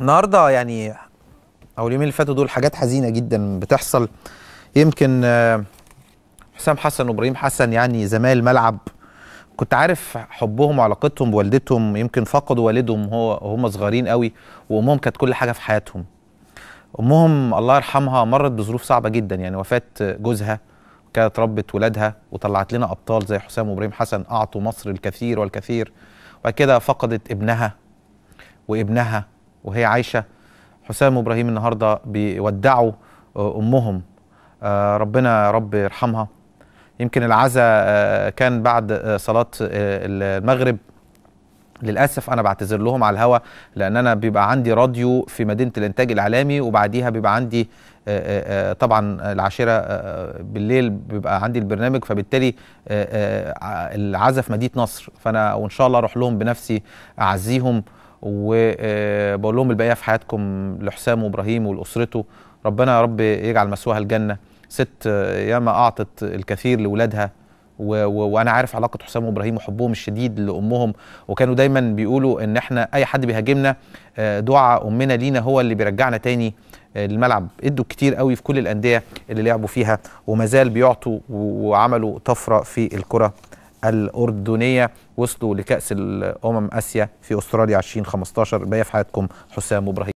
النهارده يعني او اليومين اللي فاتوا دول حاجات حزينه جدا بتحصل يمكن آه، حسام حسن وابراهيم حسن يعني زمايل ملعب كنت عارف حبهم وعلاقتهم بوالدتهم يمكن فقدوا والدهم هو وهم صغيرين قوي وامهم كانت كل حاجه في حياتهم امهم الله يرحمها مرت بظروف صعبه جدا يعني وفاه جوزها كانت ربت ولادها وطلعت لنا ابطال زي حسام وابراهيم حسن اعطوا مصر الكثير والكثير وبعد كده فقدت ابنها وابنها وهي عايشه حسام وابراهيم النهارده بيودعوا آه، امهم آه، ربنا يا رب يرحمها يمكن العزاء آه، كان بعد صلاه المغرب للاسف انا بعتذر لهم على الهوا لان انا بيبقى عندي راديو في مدينه الانتاج الاعلامي وبعديها بيبقى عندي آه، آه، آه، طبعا العاشره بالليل بيبقى عندي البرنامج فبالتالي العزف في مدينه نصر فانا وان شاء الله اروح لهم بنفسي اعزيهم وبقول لهم البقيه في حياتكم لحسام وابراهيم ولاسرته ربنا يا رب يجعل مسواها الجنه ست ياما اعطت الكثير لاولادها و... و... وانا عارف علاقه حسام وابراهيم وحبهم الشديد لامهم وكانوا دايما بيقولوا ان احنا اي حد بيهاجمنا آه، دعاء امنا لينا هو اللي بيرجعنا تاني الملعب آه، ادوا كتير قوي في كل الانديه اللي لعبوا فيها وما زال بيعطوا وعملوا طفره في الكره الاردنيه وصلوا لكاس الامم اسيا في استراليا 2015 بيا في حياتكم حسام وابراهيم